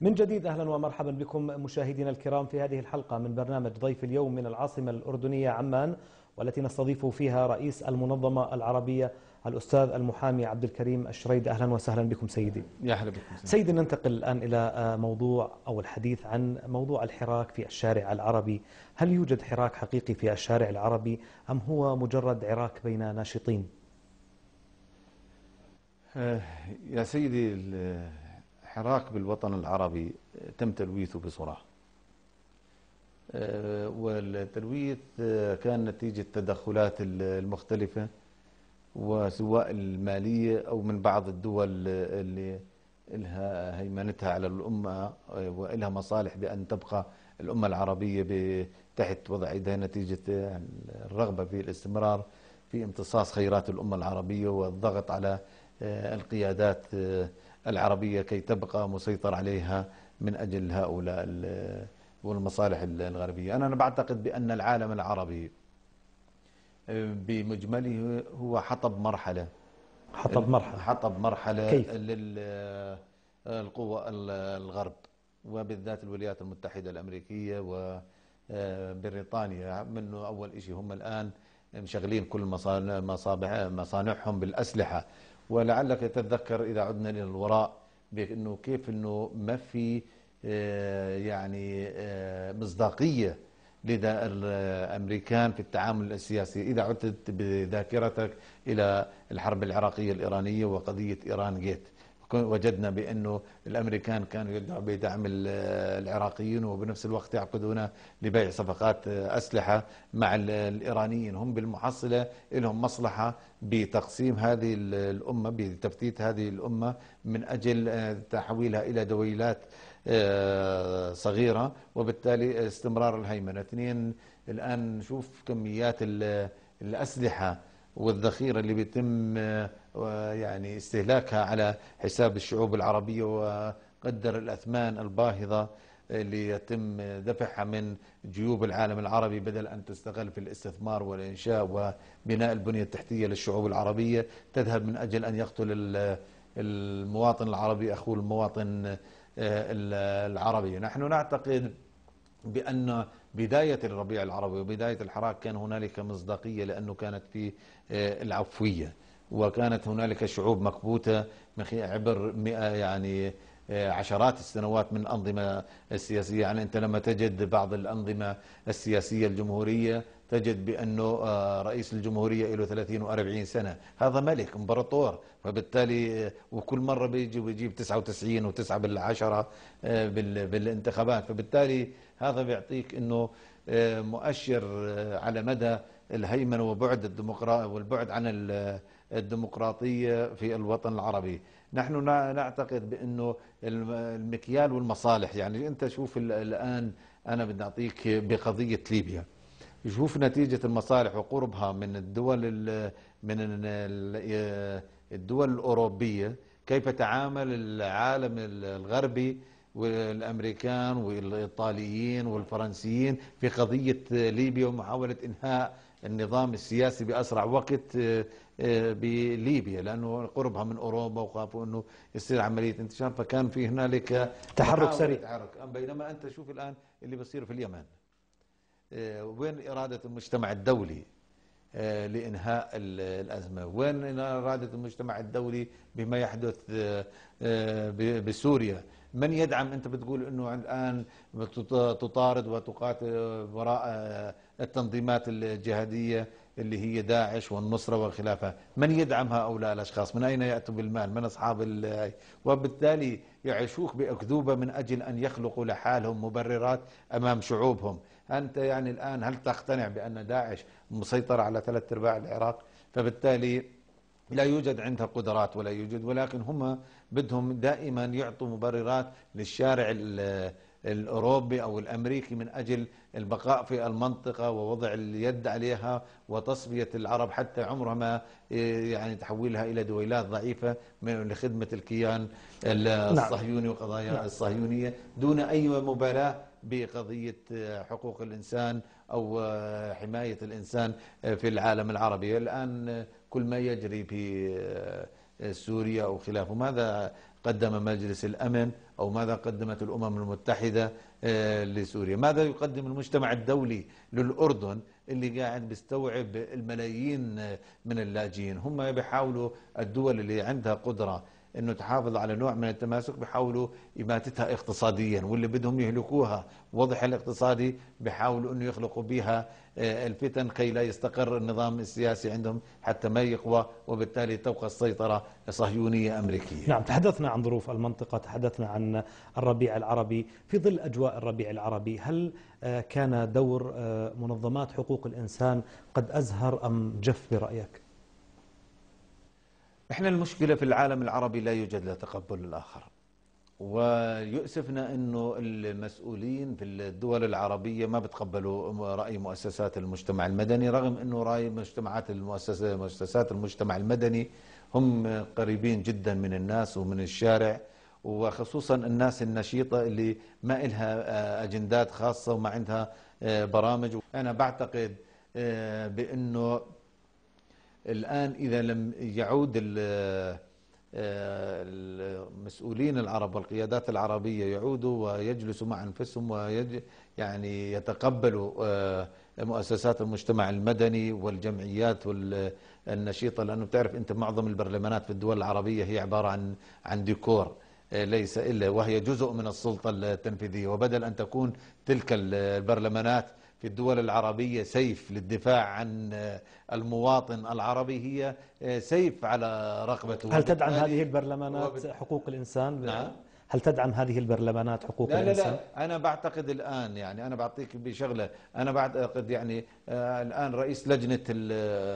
من جديد أهلا ومرحبا بكم مشاهدينا الكرام في هذه الحلقة من برنامج ضيف اليوم من العاصمة الأردنية عمان والتي نستضيف فيها رئيس المنظمة العربية الأستاذ المحامي عبد الكريم الشريد أهلا وسهلا بكم سيدي يا أهلا بكم سيدي, سيدي ننتقل الآن إلى موضوع أو الحديث عن موضوع الحراك في الشارع العربي هل يوجد حراك حقيقي في الشارع العربي أم هو مجرد عراك بين ناشطين؟ آه، يا سيدي حراك بالوطن العربي تم تلويثه بصراحة آه، والتلويث آه، كان نتيجة تدخلات المختلفة وسواء المالية أو من بعض الدول اللي لها هيمنتها على الأمة آه، وإلها مصالح بأن تبقى الأمة العربية تحت وضع ايدها نتيجة الرغبة في الاستمرار في امتصاص خيرات الأمة العربية والضغط على القيادات العربية كي تبقى مسيطر عليها من أجل هؤلاء والمصالح الغربية أنا بعتقد بأن العالم العربي آه، بمجمله هو حطب مرحلة حطب مرحلة حطب مرحلة كيف؟ للقوة آه، الغرب وبالذات الولايات المتحدة الأمريكية وبريطانيا آه، منه أول شيء هم الآن مشغلين كل مصانعهم بالأسلحة ولعلك تتذكر إذا عدنا إلى الوراء بأنه كيف أنه ما في آه، يعني آه، مصداقية لدى الأمريكان في التعامل السياسي إذا عدت بذاكرتك إلى الحرب العراقية الإيرانية وقضية إيران جيت وجدنا بأنه الأمريكان كانوا يدعوا بدعم العراقيين وبنفس الوقت يعقدون لبيع صفقات آه، أسلحة مع الإيرانيين هم بالمحصلة لهم مصلحة بتقسيم هذه الأمة بتفتيت هذه الأمة من أجل آه، تحويلها إلى دويلات آه، صغيرة وبالتالي استمرار الهيمنة اثنين الآن نشوف كميات الأسلحة والذخيرة اللي بيتم آه، يعني استهلاكها على حساب الشعوب العربية وقدر الأثمان الباهظة اللي يتم دفعها من جيوب العالم العربي بدل أن تستغل في الاستثمار والإنشاء وبناء البنية التحتية للشعوب العربية تذهب من أجل أن يقتل المواطن العربي أخوه المواطن آه، العربي نحن نعتقد بأن بداية الربيع العربي وبداية الحراك كان هنالك مصداقية لأنه كانت في آه، العفوية وكانت هنالك شعوب مكبوتة عبر مئة يعني آه، عشرات السنوات من أنظمة السياسية يعني أنت لما تجد بعض الأنظمة السياسية الجمهورية تجد بأنه آه، رئيس الجمهورية له 30 و40 سنة هذا ملك امبراطور فبالتالي آه، وكل مرة بيجي بيجيب 99 و9 بالعشرة آه، بالانتخابات فبالتالي هذا بيعطيك أنه مؤشر على مدى الهيمنة وبعد الديمقراطية والبعد عن الديمقراطية في الوطن العربي نحن نعتقد بأنه المكيال والمصالح يعني أنت شوف الآن أنا بدي أعطيك بقضية ليبيا يشوف نتيجة المصالح وقربها من الدول من الدول الأوروبية كيف تعامل العالم الغربي والامريكان والايطاليين والفرنسيين في قضيه ليبيا ومحاوله انهاء النظام السياسي باسرع وقت آه، آه، بليبيا لانه قربها من اوروبا وخافوا انه يصير عمليه انتشار فكان في هنالك تحرك سريع تحرك بينما انت شوف الان اللي بيصير في اليمن آه، وين إرادة المجتمع الدولي آه، لإنهاء الأزمة وين إرادة المجتمع الدولي بما يحدث آه، بسوريا من يدعم أنت بتقول أنه الآن تطارد وتقاتل وراء التنظيمات الجهادية اللي هي داعش والنصرة وخلافها من يدعم هؤلاء الأشخاص من أين يأتوا بالمال من أصحاب وبالتالي يعيشوك بأكذوبة من أجل أن يخلقوا لحالهم مبررات أمام شعوبهم أنت يعني الآن هل تقتنع بأن داعش مسيطر على ثلاث أرباع العراق فبالتالي لا يوجد عندها قدرات ولا يوجد ولكن هم بدهم دائما يعطوا مبررات للشارع الأوروبي أو الأمريكي من أجل البقاء في المنطقة ووضع اليد عليها وتصفية العرب حتى عمرها ما إيه، يعني تحولها إلى دويلات ضعيفة لخدمة الكيان نعم. الصهيوني وقضايا نعم. الصهيونية دون أي مبالاة بقضية آه، حقوق الإنسان أو آه، حماية الإنسان آه، في العالم العربي الآن كل ما يجري في سوريا أو خلافه ماذا قدم مجلس الأمن أو ماذا قدمت الأمم المتحدة آه، لسوريا ماذا يقدم المجتمع الدولي للأردن اللي قاعد بيستوعب الملايين آه، من اللاجئين هم بيحاولوا الدول اللي عندها قدرة انه تحافظ على نوع من التماسك بحاولوا يماتتها اقتصاديا واللي بدهم يهلكوها وضح الاقتصادي بحاولوا انه يخلقوا بها آه، الفتن كي لا يستقر النظام السياسي عندهم حتى ما يقوى وبالتالي توقع السيطرة صهيونية أمريكية نعم تحدثنا عن ظروف المنطقة تحدثنا عن الربيع العربي في ظل أجواء الربيع العربي هل آه، كان دور آه، منظمات حقوق الإنسان قد أزهر أم جف برأيك؟ احنا المشكله في العالم العربي لا يوجد لا تقبل الاخر ويؤسفنا انه المسؤولين في الدول العربيه ما بتقبلوا راي مؤسسات المجتمع المدني رغم انه راي مجتمعات المؤسسات مؤسسات المجتمع المدني هم قريبين جدا من الناس ومن الشارع وخصوصا الناس النشيطه اللي ما لها آه، اجندات خاصه وما عندها آه، برامج انا بعتقد آه، بانه الآن إذا لم يعود آه، المسؤولين العرب والقيادات العربية يعودوا ويجلسوا مع أنفسهم ويج يعني يتقبلوا آه، مؤسسات المجتمع المدني والجمعيات والنشيطة لأنه بتعرف أنت معظم البرلمانات في الدول العربية هي عبارة عن عن ديكور آه، ليس إلا وهي جزء من السلطة التنفيذية وبدل أن تكون تلك البرلمانات في الدول العربية سيف للدفاع عن المواطن العربي هي سيف على رقبته هل تدعم هذه البرلمانات حقوق الإنسان؟ نعم هل تدعم هذه البرلمانات حقوق لا الإنسان؟ لا لا أنا بعتقد الآن يعني أنا بعطيك بشغلة أنا بعتقد يعني آه، الآن رئيس لجنة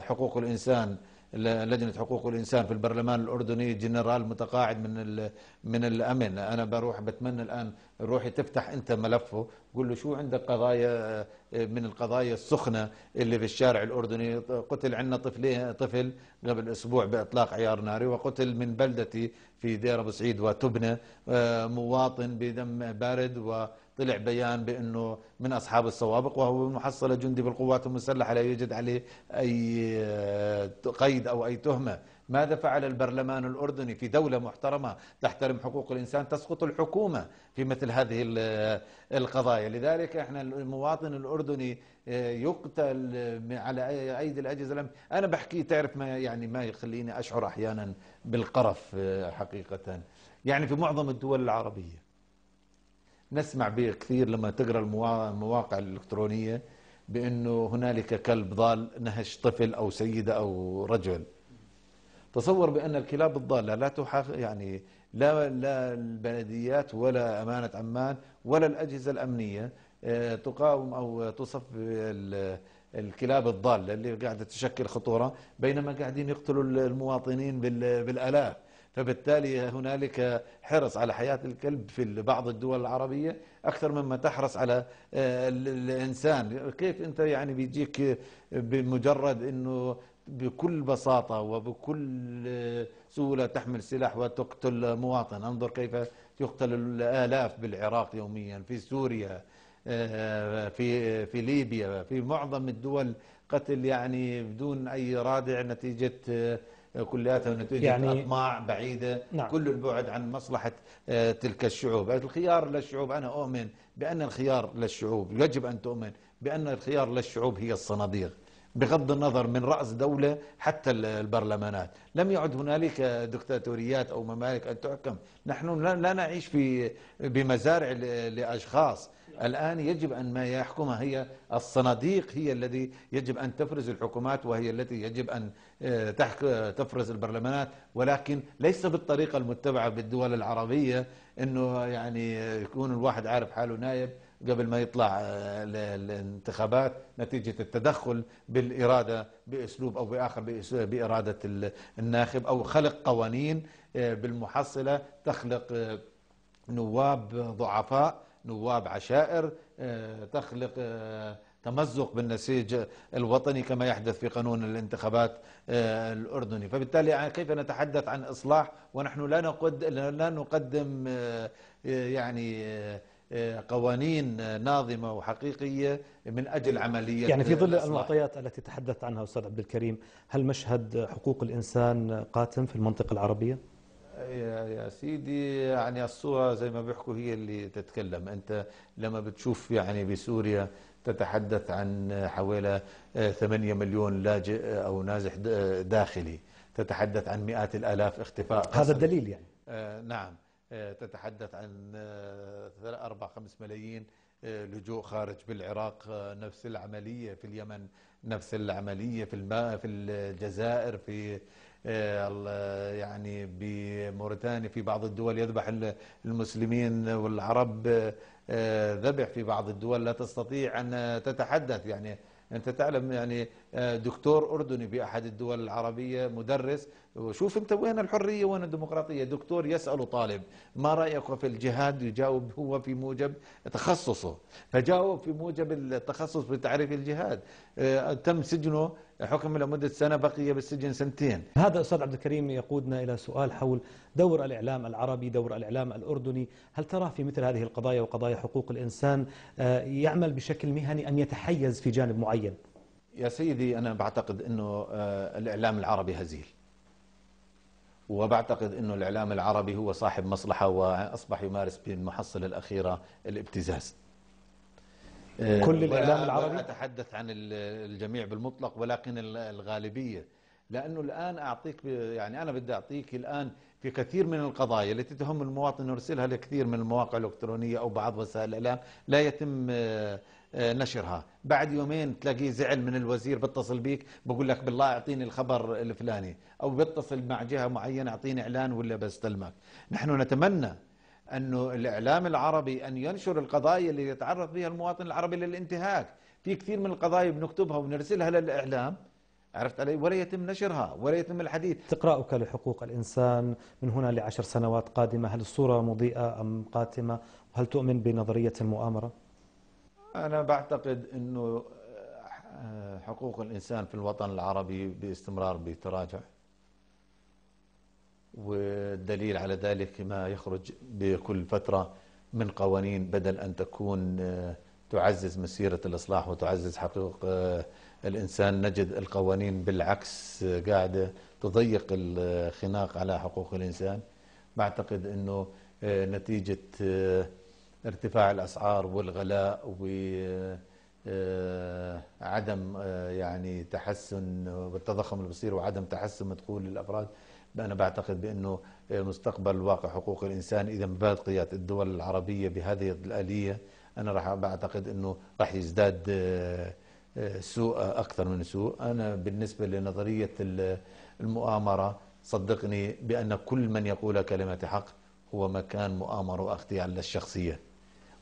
حقوق الإنسان لجنه حقوق الانسان في البرلمان الاردني جنرال متقاعد من من الامن انا بروح بتمنى الان روحي تفتح انت ملفه قول له شو عندك قضايا آه، من القضايا السخنه اللي في الشارع الاردني قتل عندنا طفلين طفل قبل اسبوع باطلاق عيار ناري وقتل من بلدتي في دير ابو سعيد وتبنى آه، مواطن بدم بارد و طلع بيان بانه من اصحاب السوابق وهو محصل جندي بالقوات المسلحه لا يوجد عليه اي آه، قيد او اي تهمه ماذا فعل البرلمان الاردني في دوله محترمه تحترم حقوق الانسان تسقط الحكومه في مثل هذه آه، القضايا لذلك احنا المواطن الاردني آه، يقتل على ايدي الاجهزه لم انا بحكي تعرف ما يعني ما يخليني اشعر احيانا بالقرف حقيقه يعني في معظم الدول العربيه نسمع كثير لما تقرا المواقع الالكترونيه بانه هنالك كلب ضال نهش طفل او سيده او رجل تصور بان الكلاب الضاله لا تحاق يعني لا لا البلديات ولا امانه عمان ولا الاجهزه الامنيه آه، تقاوم او تصف الكلاب الضاله اللي قاعده تشكل خطوره بينما قاعدين يقتلوا المواطنين بالالاف فبالتالي هنالك حرص على حياة الكلب في بعض الدول العربية أكثر مما تحرص على آه، الإنسان كيف أنت يعني بيجيك بمجرد أنه بكل بساطة وبكل آه، سهولة تحمل سلاح وتقتل مواطن انظر كيف يقتل الآلاف بالعراق يوميا في سوريا آه، في في ليبيا في معظم الدول قتل يعني بدون أي رادع نتيجة كلياتها نتيجة يعني أطماع بعيدة نعم كل البعد عن مصلحة آه، تلك الشعوب الخيار للشعوب أنا أؤمن بأن الخيار للشعوب يجب أن تؤمن بأن الخيار للشعوب هي الصناديق بغض النظر من رأس دولة حتى البرلمانات لم يعد هنالك دكتاتوريات أو ممالك أن تحكم نحن لا نعيش في بمزارع لأشخاص الآن يجب أن ما يحكمها هي الصناديق هي الذي يجب أن تفرز الحكومات وهي التي يجب أن آه، تفرز البرلمانات ولكن ليس بالطريقة المتبعة بالدول العربية أنه يعني يكون الواحد عارف حاله نايب قبل ما يطلع الانتخابات آه، نتيجة التدخل بالإرادة بأسلوب أو بآخر بإرادة الناخب أو خلق قوانين آه، بالمحصلة تخلق نواب ضعفاء نواب عشائر آه، تخلق آه، تمزق بالنسيج الوطني كما يحدث في قانون الانتخابات آه، الأردني فبالتالي كيف نتحدث عن إصلاح ونحن لا نقد لا نقدم يعني قوانين ناظمة وحقيقية من أجل عملية يعني في ظل المعطيات التي تحدثت عنها أستاذ عبد الكريم هل مشهد حقوق الإنسان قاتم في المنطقة العربية؟ يا سيدي يعني الصورة زي ما بيحكوا هي اللي تتكلم أنت لما بتشوف يعني بسوريا تتحدث عن حوالي 8 آه، مليون لاجئ آه، أو نازح آه، داخلي تتحدث عن مئات الآلاف اختفاء هذا الدليل يعني نعم تتحدث عن آه 4 5 ملايين لجوء خارج بالعراق نفس العملية في اليمن نفس العملية في الماء في الجزائر في آه، يعني بموريتانيا في بعض الدول يذبح المسلمين والعرب آه، آه، ذبح في بعض الدول لا تستطيع أن تتحدث يعني أنت تعلم يعني دكتور أردني بأحد الدول العربية مدرس وشوف أنت وين الحرية وين الديمقراطية دكتور يسأل طالب ما رأيك في الجهاد يجاوب هو في موجب تخصصه فجاوب في موجب التخصص بتعريف الجهاد آه، تم سجنه حكم لمدة سنة بقي بالسجن سنتين هذا أستاذ عبد الكريم يقودنا إلى سؤال حول دور الإعلام العربي دور الإعلام الأردني هل ترى في مثل هذه القضايا وقضايا حقوق الإنسان آه، يعمل بشكل مهني أم يتحيز في جانب معين؟ يا سيدي أنا بعتقد أنه آه، الإعلام العربي هزيل وبعتقد أنه الإعلام العربي هو صاحب مصلحة وأصبح يمارس بالمحصلة الأخيرة الابتزاز آه، كل الإعلام العربي أتحدث عن الجميع بالمطلق ولكن الغالبية لأنه الآن أعطيك يعني أنا بدي أعطيك الآن في كثير من القضايا التي تهم المواطن نرسلها لكثير من المواقع الإلكترونية أو بعض وسائل الإعلام لا يتم آه، آه، نشرها بعد يومين تلاقيه زعل من الوزير بتصل بيك بقول لك بالله اعطيني الخبر الفلاني او بتصل مع جهه معينه اعطيني اعلان ولا بستلمك نحن نتمنى انه الاعلام العربي ان ينشر القضايا اللي يتعرض فيها المواطن العربي للانتهاك في كثير من القضايا بنكتبها ونرسلها للاعلام عرفت علي ولا يتم نشرها ولا يتم الحديث استقراؤك لحقوق الإنسان من هنا لعشر سنوات قادمة هل الصورة مضيئة أم قاتمة وهل تؤمن بنظرية المؤامرة؟ أنا بعتقد أنه آه، حقوق الإنسان في الوطن العربي باستمرار بتراجع والدليل على ذلك ما يخرج بكل فترة من قوانين بدل أن تكون آه، تعزز مسيرة الإصلاح وتعزز حقوق آه، الإنسان نجد القوانين بالعكس قاعدة تضيق الخناق على حقوق الإنسان بعتقد أنه نتيجة ارتفاع الأسعار والغلاء وعدم آه، يعني تحسن والتضخم اللي بصير وعدم تحسن مدخول الأفراد أنا بعتقد بأنه مستقبل واقع حقوق الإنسان إذا ما بقيت الدول العربية بهذه الآلية أنا راح بعتقد أنه راح يزداد آه، آه، سوء أكثر من سوء أنا بالنسبة لنظرية المؤامرة صدقني بأن كل من يقول كلمة حق هو مكان مؤامرة واختيار للشخصية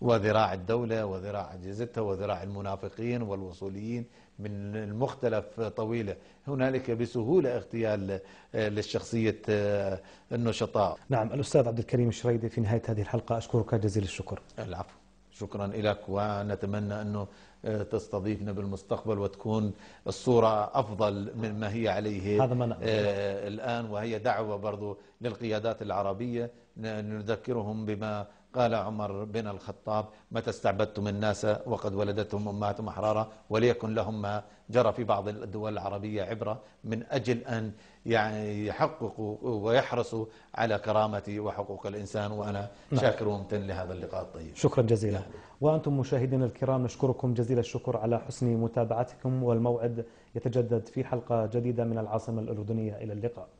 وذراع الدولة وذراع أجهزتها وذراع المنافقين والوصوليين من المختلف طويلة هنالك بسهولة اغتيال آه، للشخصية آه، النشطاء نعم الأستاذ عبد الكريم الشريدي في نهاية هذه الحلقة أشكرك جزيل الشكر العفو شكرا لك ونتمنى أنه آه، تستضيفنا بالمستقبل وتكون الصورة أفضل مما هي عليه هذا ما نعم. الآن وهي دعوة برضو للقيادات العربية نذكرهم بما قال عمر بن الخطاب متى استعبدتم الناس وقد ولدتهم أمهاتهم أحرارا وليكن لهم ما جرى في بعض الدول العربية عبرة من أجل أن يعني يحققوا ويحرصوا على كرامة وحقوق الإنسان وأنا نعم. شاكر وممتن لهذا اللقاء الطيب شكرا جزيلا نعم. وأنتم مشاهدينا الكرام نشكركم جزيل الشكر على حسن متابعتكم والموعد يتجدد في حلقة جديدة من العاصمة الأردنية إلى اللقاء